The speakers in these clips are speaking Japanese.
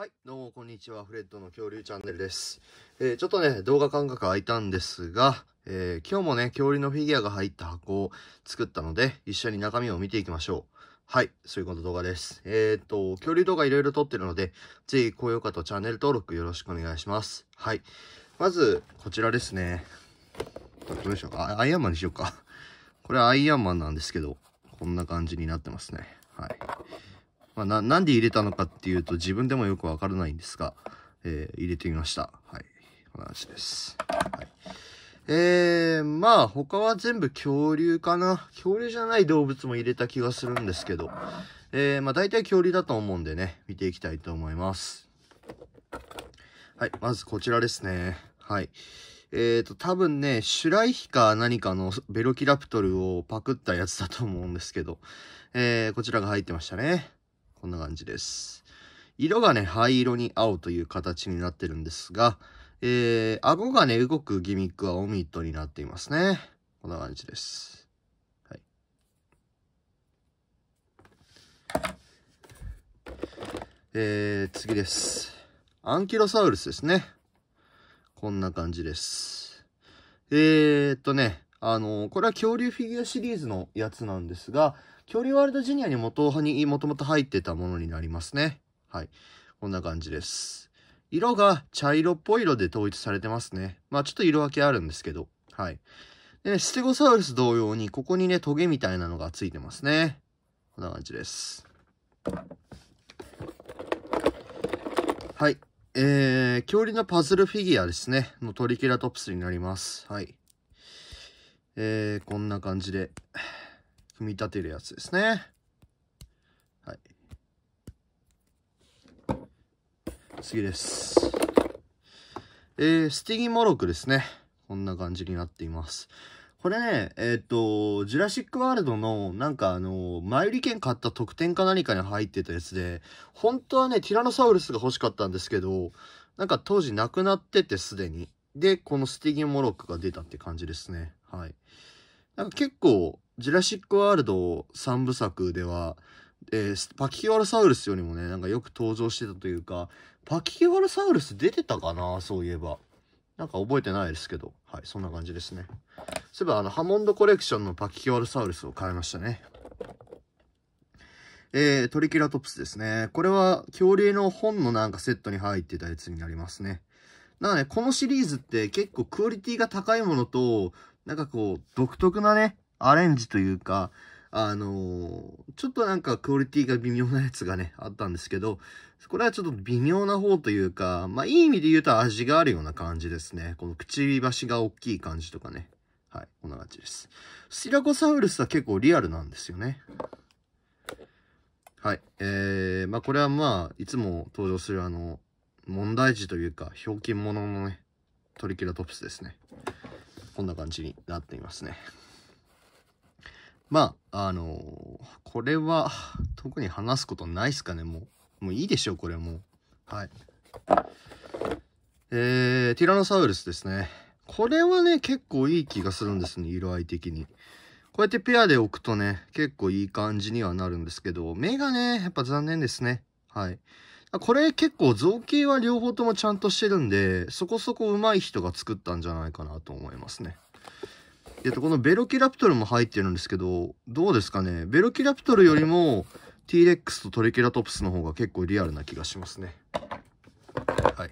はい、どうもこんにちは。フレッドの恐竜チャンネルです。えー、ちょっとね、動画間隔空いたんですが、えー、今日もね、恐竜のフィギュアが入った箱を作ったので、一緒に中身を見ていきましょう。はい、そういうこと動画です。えー、っと、恐竜動画いろいろ撮ってるので、ぜひ高評価とチャンネル登録よろしくお願いします。はい。まず、こちらですね。どうでしょうかアイアンマンにしようか。これアイアンマンなんですけど、こんな感じになってますね。はい。まあ、なんで入れたのかっていうと自分でもよくわからないんですが、えー、入れてみました。はい。この話です。はい。えー、まあ他は全部恐竜かな。恐竜じゃない動物も入れた気がするんですけど、えー、まあ大体恐竜だと思うんでね、見ていきたいと思います。はい、まずこちらですね。はい。えっ、ー、と、多分ね、シュライヒか何かのベロキラプトルをパクったやつだと思うんですけど、えー、こちらが入ってましたね。こんな感じです。色がね、灰色に青という形になってるんですが、えー、顎がね、動くギミックはオミットになっていますね。こんな感じです。はい。えー、次です。アンキロサウルスですね。こんな感じです。えー、っとね、あのー、これは恐竜フィギュアシリーズのやつなんですが、恐竜ワールドジュニアにもともと入ってたものになりますね。はい。こんな感じです。色が茶色っぽい色で統一されてますね。まあちょっと色分けあるんですけど。はい。で、ね、ステゴサウルス同様に、ここにね、トゲみたいなのがついてますね。こんな感じです。はい。えー、恐竜のパズルフィギュアですね。のトリケラトプスになります。はい。えー、こんな感じで、組み立てるやつですね。はい。次です。えー、スティギモロクですね。こんな感じになっています。これね、えっ、ー、と、ジュラシックワールドの、なんかあの、前売り券買った特典か何かに入ってたやつで、本当はね、ティラノサウルスが欲しかったんですけど、なんか当時なくなっててすでに。で、このスティギモロックが出たって感じですね。はい。なんか結構、ジュラシック・ワールド3部作では、えー、パキキワラサウルスよりもね、なんかよく登場してたというか、パキキワラサウルス出てたかなそういえば。なんか覚えてないですけど、はい、そんな感じですね。そういえば、あの、ハモンドコレクションのパキキワラサウルスを買いましたね。えー、トリケラトプスですね。これは恐竜の本のなんかセットに入ってたやつになりますね。なので、このシリーズって結構クオリティが高いものと、なんかこう、独特なね、アレンジというか、あのー、ちょっとなんかクオリティが微妙なやつがね、あったんですけど、これはちょっと微妙な方というか、まあいい意味で言うと味があるような感じですね。このくちばしが大きい感じとかね。はい、こんな感じです。スティラコサウルスは結構リアルなんですよね。はい。えー、まあこれはまあ、いつも登場するあの、問題児というか、ひょうきんののね、トリケラトプスですね。こんな感じになっていますね。まあ、あのー、これは特に話すことないっすかね、もう。もういいでしょう、これもう。はい。えー、ティラノサウルスですね。これはね、結構いい気がするんですね、色合い的に。こうやってペアで置くとね、結構いい感じにはなるんですけど、目がね、やっぱ残念ですね。はい。これ結構造形は両方ともちゃんとしてるんで、そこそこ上手い人が作ったんじゃないかなと思いますね。えっと、このベロキラプトルも入ってるんですけど、どうですかね。ベロキラプトルよりも T-Rex とトリケラトプスの方が結構リアルな気がしますね。はい。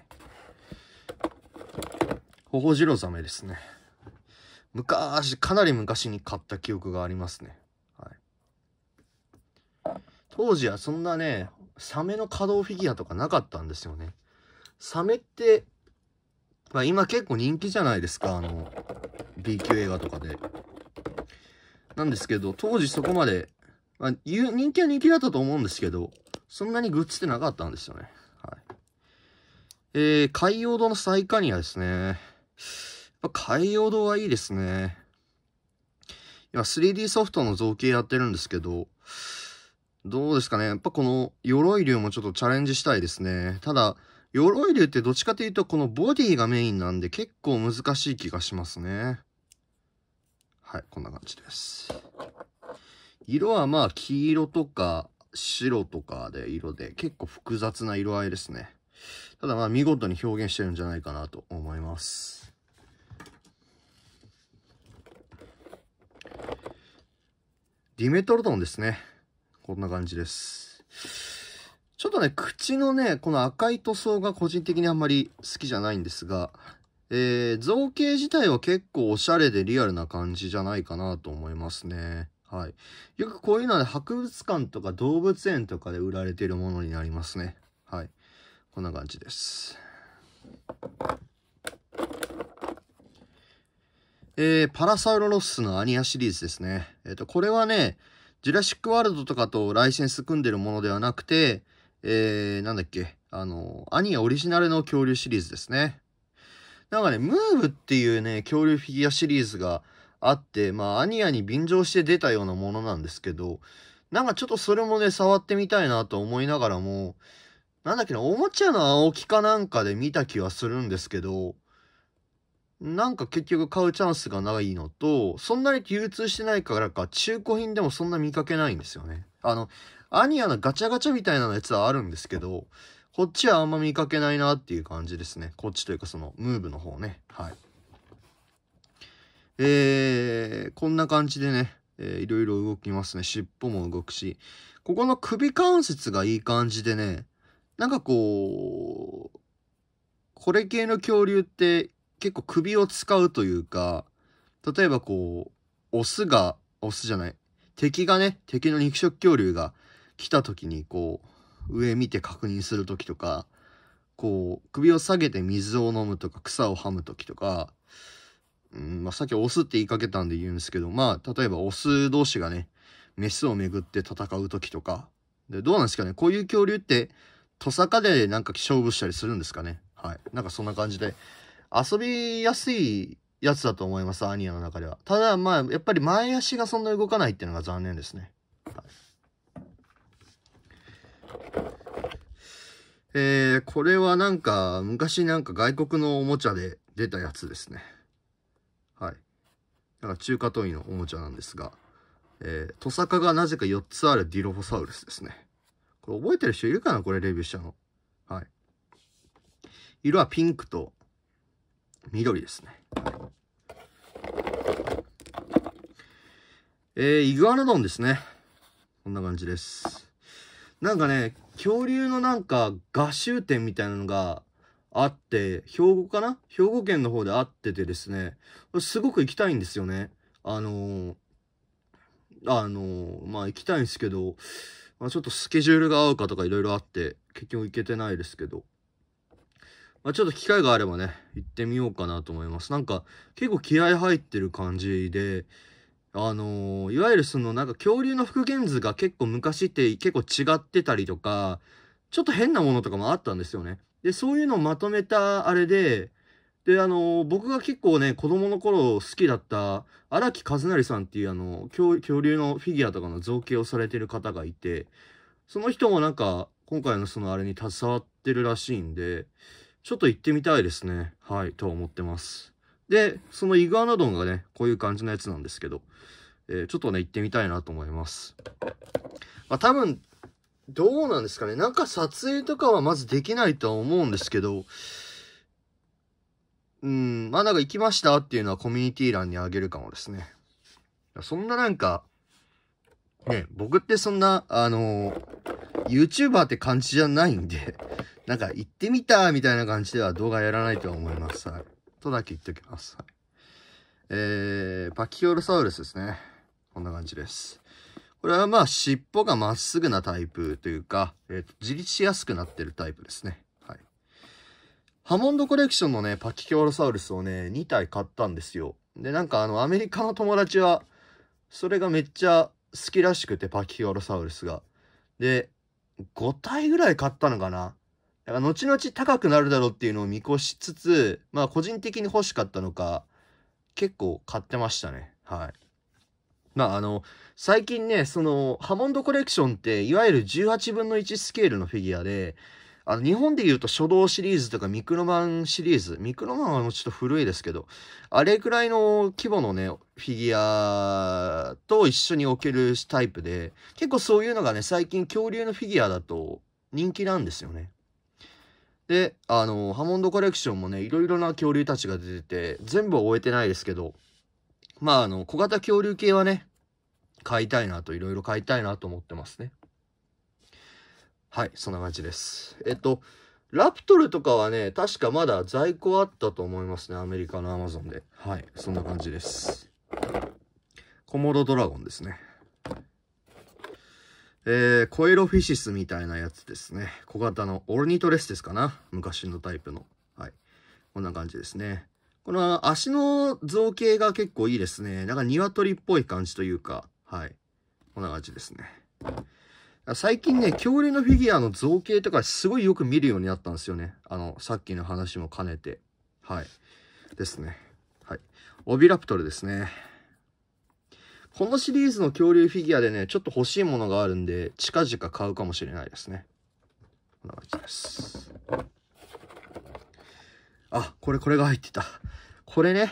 ホホジロザメですね。昔、かなり昔に買った記憶がありますね。はい。当時はそんなね、サメの可動フィギュアとかなかったんですよね。サメって、まあ、今結構人気じゃないですか、あの、B 級映画とかで。なんですけど、当時そこまで、まあ、人気は人気だったと思うんですけど、そんなにグッズってなかったんですよね。はい。えー、海洋堂の最下にはですね。やっぱ海洋堂はいいですね。今 3D ソフトの造形やってるんですけど、どうですかね。やっぱこの鎧竜もちょっとチャレンジしたいですね。ただ、鎧竜ってどっちかというとこのボディがメインなんで結構難しい気がしますね。はい、こんな感じです。色はまあ黄色とか白とかで色で結構複雑な色合いですね。ただまあ見事に表現してるんじゃないかなと思います。ディメトロドンですね。こんな感じです。ちょっとね、口のね、この赤い塗装が個人的にあんまり好きじゃないんですが、えー、造形自体は結構おしゃれでリアルな感じじゃないかなと思いますね。はい。よくこういうのは、ね、博物館とか動物園とかで売られているものになりますね。はい。こんな感じです。えー、パラサウロロスのアニアシリーズですね。えっ、ー、と、これはね、ジュラシックワールドとかとライセンス組んでるものではなくて、えー、なんだっけ、あの、アニアオリジナルの恐竜シリーズですね。なんかね、ムーブっていうね、恐竜フィギュアシリーズがあって、まあ、アニアに便乗して出たようなものなんですけど、なんかちょっとそれもね、触ってみたいなと思いながらも、なんだっけな、おもちゃの青木かなんかで見た気はするんですけど、なんか結局買うチャンスがないのと、そんなに流通してないからか、中古品でもそんな見かけないんですよね。あの、アニアのガチャガチャみたいなやつはあるんですけど、こっちはあんま見かけないなっていう感じですね。こっちというかその、ムーブの方ね。はい。えー、こんな感じでね、えー、いろいろ動きますね。尻尾も動くし、ここの首関節がいい感じでね、なんかこう、これ系の恐竜って結構首を使うというか、例えばこう、オスが、オスじゃない、敵がね、敵の肉食恐竜が来た時にこう、上見て確認する時とか、こう、首を下げて水を飲むとか、草をはむ時とか、うんまあ、さっきオスって言いかけたんで言うんですけど、まあ、例えばオス同士がね、メスをめぐって戦う時とか、で、どうなんですかね、こういう恐竜って、トサカでなんか勝負したりするんですかね。はい。なんかそんな感じで、遊びやすいやつだと思います、アニアの中では。ただ、まあ、やっぱり前足がそんな動かないっていうのが残念ですね。はい、えー、これはなんか、昔なんか外国のおもちゃで出たやつですね。はい。なんか中華トイのおもちゃなんですが、えー、トサカがなぜか4つあるディロフォサウルスですね。これ覚えてる人いるかなこれレビューしたの。はい。色はピンクと緑ですね。えー、イグアノドンですね。こんな感じです。なんかね、恐竜のなんか合集展みたいなのがあって、兵庫かな兵庫県の方であっててですね、すごく行きたいんですよね。あのー、あのー、まあ行きたいんですけど、まあ、ちょっとスケジュールが合うかとかいろいろあって、結局行けてないですけど。まあ、ちょっと機会があればね、行ってみようかなと思います。なんか、結構気合入ってる感じで、あのー、いわゆるそのなんか恐竜の復元図が結構昔って結構違ってたりとか、ちょっと変なものとかもあったんですよね。で、そういうのをまとめたあれで、で、あのー、僕が結構ね、子供の頃好きだった荒木和成さんっていうあの恐、恐竜のフィギュアとかの造形をされてる方がいて、その人もなんか、今回のそのあれに携わってるらしいんで、ちょっと行ってみたいですね。はい、とは思ってます。で、そのイグアナドンがね、こういう感じのやつなんですけど、えー、ちょっとね、行ってみたいなと思います。まあ、多分、どうなんですかね。なんか撮影とかはまずできないとは思うんですけど、うん、まあなんか行きましたっていうのはコミュニティ欄にあげるかもですね。そんななんか、ね、僕ってそんな、あのー、YouTuber って感じじゃないんでなんか行ってみたみたいな感じでは動画やらないとは思います。はい。とだけ言っておきます。はい、えー、パキオロサウルスですね。こんな感じです。これはまあ尻尾がまっすぐなタイプというか、えっ、ー、と、自立しやすくなってるタイプですね。はい。ハモンドコレクションのね、パキオロサウルスをね、2体買ったんですよ。で、なんかあの、アメリカの友達は、それがめっちゃ好きらしくて、パキオロサウルスが。で、5体ぐらい買ったのかなだから後々高くなるだろうっていうのを見越しつつ、まあ個人的に欲しかったのか、結構買ってましたね。はい。まああの、最近ね、その、ハモンドコレクションって、いわゆる18分の1スケールのフィギュアで、あの、日本で言うと書道シリーズとかミクロマンシリーズ、ミクロマンはもうちょっと古いですけど、あれくらいの規模のね、フィギュアと一緒に置けるタイプで、結構そういうのがね、最近恐竜のフィギュアだと人気なんですよね。で、あの、ハモンドコレクションもね、いろいろな恐竜たちが出てて、全部は終えてないですけど、まあ、あの、小型恐竜系はね、買いたいなと、いろいろ買いたいなと思ってますね。はい、そんな感じです。えっと、ラプトルとかはね、確かまだ在庫あったと思いますね。アメリカのアマゾンで。はい、そんな感じです。コモロドラゴンですね。えー、コエロフィシスみたいなやつですね。小型のオルニトレスですかな昔のタイプの。はい。こんな感じですね。この足の造形が結構いいですね。なんか鶏っぽい感じというか、はい。こんな感じですね。最近ね、恐竜のフィギュアの造形とかすごいよく見るようになったんですよね。あの、さっきの話も兼ねて。はい。ですね。はい。オビラプトルですね。このシリーズの恐竜フィギュアでね、ちょっと欲しいものがあるんで、近々買うかもしれないですね。こんな感じです。あ、これ、これが入ってた。これね。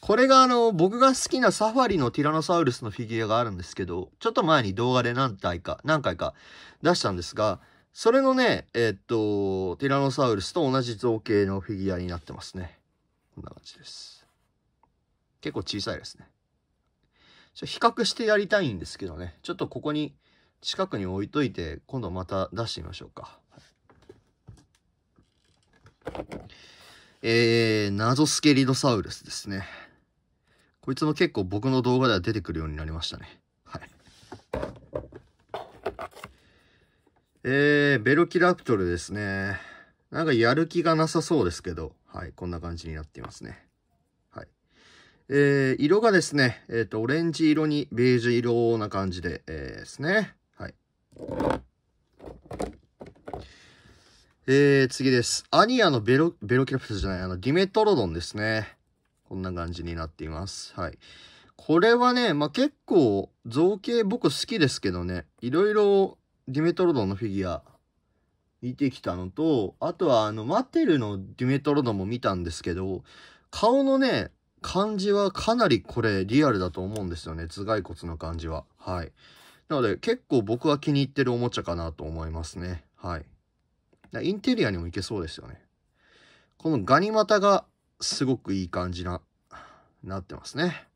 これがあの、僕が好きなサファリのティラノサウルスのフィギュアがあるんですけど、ちょっと前に動画で何回か、何回か出したんですが、それのね、えー、っと、ティラノサウルスと同じ造形のフィギュアになってますね。こんな感じです。結構小さいですね。ちょ比較してやりたいんですけどね、ちょっとここに近くに置いといて、今度また出してみましょうか。えー、謎スケリドサウルスですね。こいつも結構僕の動画では出てくるようになりましたね。はい。えー、ベロキラプトルですね。なんかやる気がなさそうですけど、はい、こんな感じになっていますね。えー、色がですね、えっ、ー、と、オレンジ色にベージュ色な感じで、えー、ですね。はい。えー、次です。アニアのベロ、ベロキラプスじゃない、あの、ディメトロドンですね。こんな感じになっています。はい。これはね、まあ、結構造形僕好きですけどね、いろいろディメトロドンのフィギュア見てきたのと、あとはあの、マテルのディメトロドンも見たんですけど、顔のね、漢字はかなりこれリアルだと思うんですよね。頭蓋骨の感じは。はい。なので結構僕は気に入ってるおもちゃかなと思いますね。はい。インテリアにもいけそうですよね。このガニ股がすごくいい感じな、なってますね。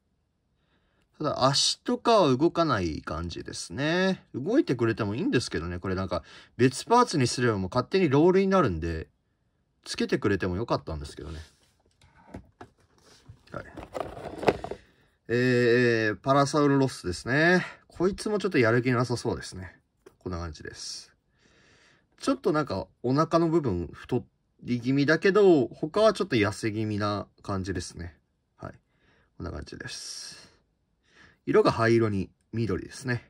ただ足とかは動かない感じですね。動いてくれてもいいんですけどね。これなんか別パーツにすればもう勝手にロールになるんで、つけてくれてもよかったんですけどね。はい。えー、パラサウルロスですね。こいつもちょっとやる気なさそうですね。こんな感じです。ちょっとなんかお腹の部分太り気味だけど、他はちょっと痩せ気味な感じですね。はい。こんな感じです。色が灰色に緑ですね。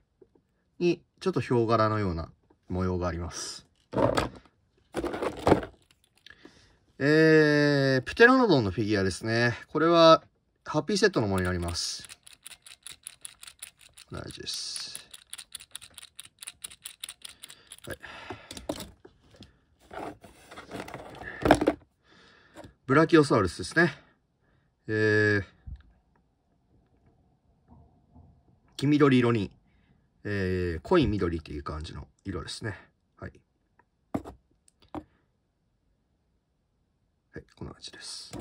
に、ちょっとヒョウ柄のような模様があります。えー、プテラノドンのフィギュアですね。これは、ハッピーセットのものになります。大事です。はい。ブラキオサウルスですね。えー、黄緑色に、えー、濃い緑っていう感じの色ですね。こんな感じです。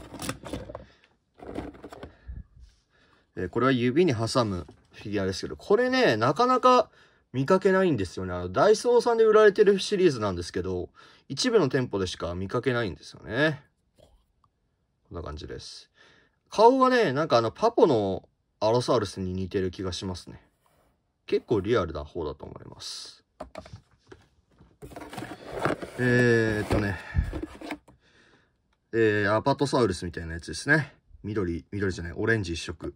えこれは指に挟むフィギュアですけど、これね、なかなか見かけないんですよね。あの、ダイソーさんで売られてるシリーズなんですけど、一部の店舗でしか見かけないんですよね。こんな感じです。顔がね、なんかあの、パポのアロサウルスに似てる気がしますね。結構リアルな方だと思います。えー、っとね、えー、アパトサウルスみたいなやつですね。緑、緑じゃない、オレンジ一色。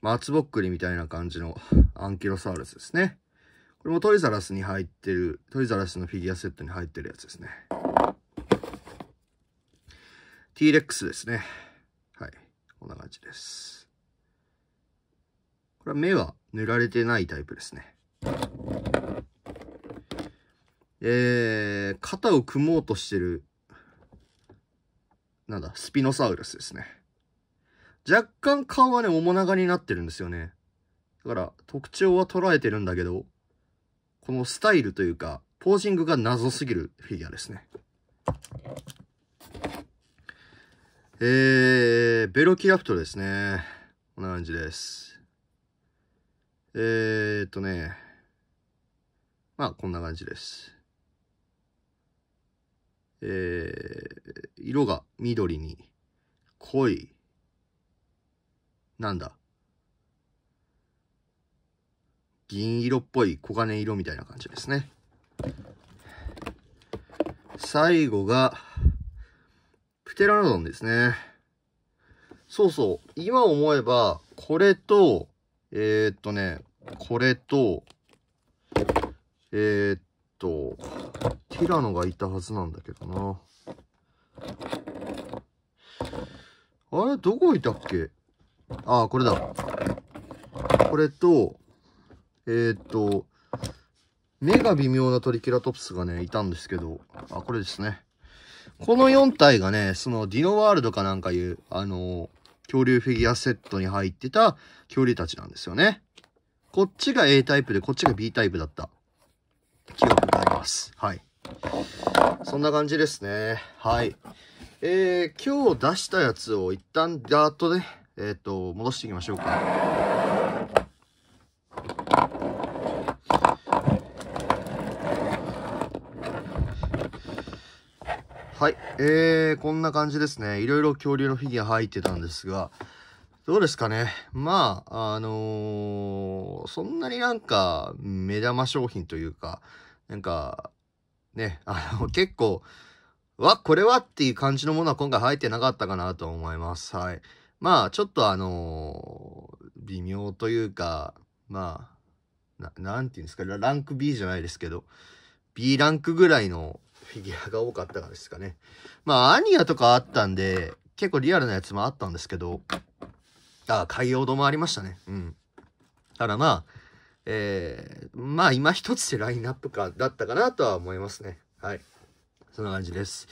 松ぼっくりみたいな感じのアンキロサウルスですね。これもトイザラスに入ってる、トイザラスのフィギュアセットに入ってるやつですね。t ックスですね。はい。こんな感じです。これは目は塗られてないタイプですね。えー、肩を組もうとしてるなんだ、スピノサウルスですね。若干顔はね、面長になってるんですよね。だから、特徴は捉えてるんだけど、このスタイルというか、ポージングが謎すぎるフィギュアですね。えー、ベロキラプトですね。こんな感じです。えーっとね、まあ、こんな感じです。えー、色が緑に濃い、なんだ、銀色っぽい黄金色みたいな感じですね。最後が、プテラノドンですね。そうそう。今思えば、これと、えー、っとね、これと、えー、っと、平野がいたはずなんだけどな。あれ、どこいたっけああ、これだ。これと、えー、っと、目が微妙なトリケラトプスがね、いたんですけど、あ、これですね。この4体がね、そのディノワールドかなんかいう、あのー、恐竜フィギュアセットに入ってた恐竜たちなんですよね。こっちが A タイプで、こっちが B タイプだった記憶があります。はい。そんな感じですね。はい。えー、今日出したやつを一旦ダーッとね、えっ、ー、と、戻していきましょうか。はい。えー、こんな感じですね。いろいろ恐竜のフィギュア入ってたんですが、どうですかね。まあ、あのー、そんなになんか目玉商品というか、なんか、ね、あの、結構、わ、これはっていう感じのものは今回入ってなかったかなと思います。はい。まあ、ちょっとあのー、微妙というか、まあ、何て言うんですか、ランク B じゃないですけど、B ランクぐらいのフィギュアが多かったからですかね。まあ、アニアとかあったんで、結構リアルなやつもあったんですけど、あ、海洋堂もありましたね。うん。ただまあ、えー、まあ今一つでラインナップかだったかなとは思いますね。はい。そんな感じです。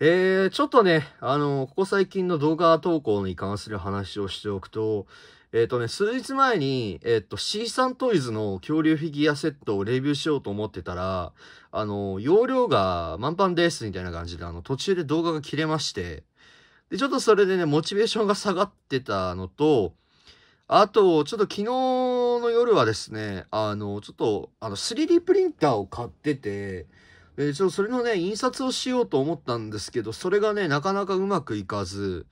えー、ちょっとね、あの、ここ最近の動画投稿に関する話をしておくと、えっ、ー、とね、数日前に、えっ、ー、と、C サントイズの恐竜フィギュアセットをレビューしようと思ってたら、あの、容量が満帆ですみたいな感じで、あの、途中で動画が切れまして、で、ちょっとそれでね、モチベーションが下がってたのと、あと、ちょっと昨日の夜はですね、あの、ちょっと、あの、3D プリンターを買ってて、えちょっとそれのね、印刷をしようと思ったんですけど、それがね、なかなかうまくいかず、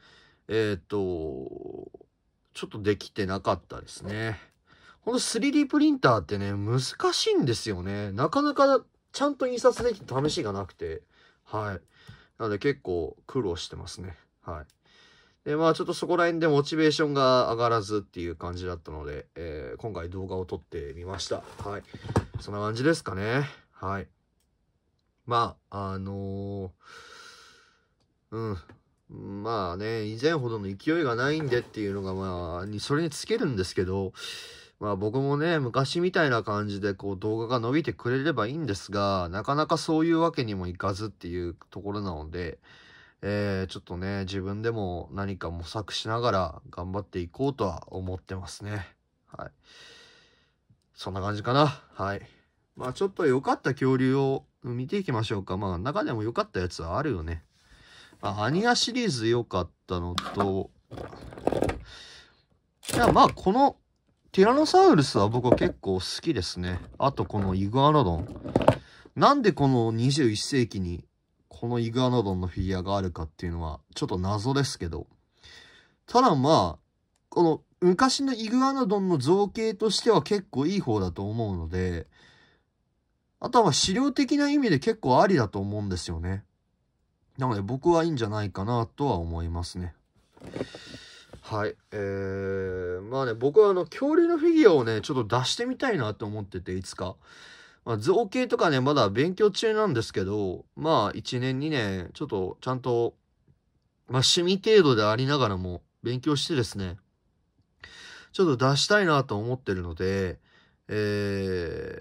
えっ、ー、と、ちょっとできてなかったですね。この 3D プリンターってね、難しいんですよね。なかなかちゃんと印刷できて試しがなくて。はい。なので結構苦労してますね。はい。で、まあちょっとそこら辺でモチベーションが上がらずっていう感じだったので、えー、今回動画を撮ってみました。はい。そんな感じですかね。はい。まあ、あのー、うん。まあね、以前ほどの勢いがないんでっていうのが、まあ、それにつけるんですけど、まあ僕もね、昔みたいな感じでこう動画が伸びてくれればいいんですが、なかなかそういうわけにもいかずっていうところなので、えー、ちょっとね、自分でも何か模索しながら頑張っていこうとは思ってますね。はい。そんな感じかな。はい。まあちょっと良かった恐竜を見ていきましょうか。まあ中でも良かったやつはあるよね。まあ、アニアシリーズ良かったのと、いやまあこのティラノサウルスは僕は結構好きですね。あとこのイグアノドン。なんでこの21世紀にこのイグアノドンのフィギュアがあるかっていうのは、ちょっと謎ですけど。ただまあ、この昔のイグアノドンの造形としては結構いい方だと思うので、あとは資料的な意味で結構ありだと思うんですよね。なので僕はいいんじゃないかなとは思いますね。はい。えー、まあね、僕はあの、恐竜のフィギュアをね、ちょっと出してみたいなと思ってて、いつか。まあ、造形とかね、まだ勉強中なんですけど、まあ、1年、2年、ちょっとちゃんと、まあ、趣味程度でありながらも勉強してですね、ちょっと出したいなと思ってるので、え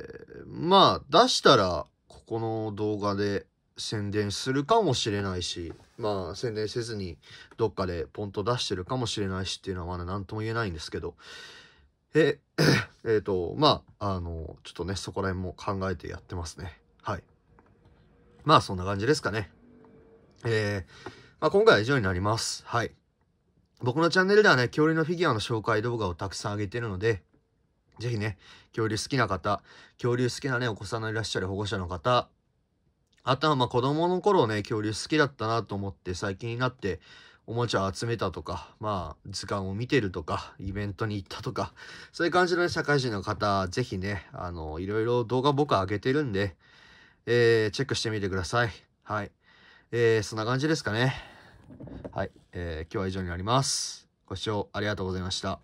ー、まあ、出したら、ここの動画で宣伝するかもしれないし、まあ、宣伝せずに、どっかでポンと出してるかもしれないしっていうのはまだ何とも言えないんですけど、ええっ、ー、とまああのちょっとねそこら辺も考えてやってますねはいまあそんな感じですかねえー、まあ、今回は以上になりますはい僕のチャンネルではね恐竜のフィギュアの紹介動画をたくさん上げてるのでぜひね、恐竜好きな方、恐竜好きなね、お子さんのいらっしゃる保護者の方、あとはまあ子供の頃ね、恐竜好きだったなと思って最近になって、おもちゃを集めたとか、まあ、図鑑を見てるとか、イベントに行ったとか、そういう感じの、ね、社会人の方、ぜひね、あの、いろいろ動画僕は上げてるんで、えー、チェックしてみてください。はい。えー、そんな感じですかね。はい。えー、今日は以上になります。ご視聴ありがとうございました。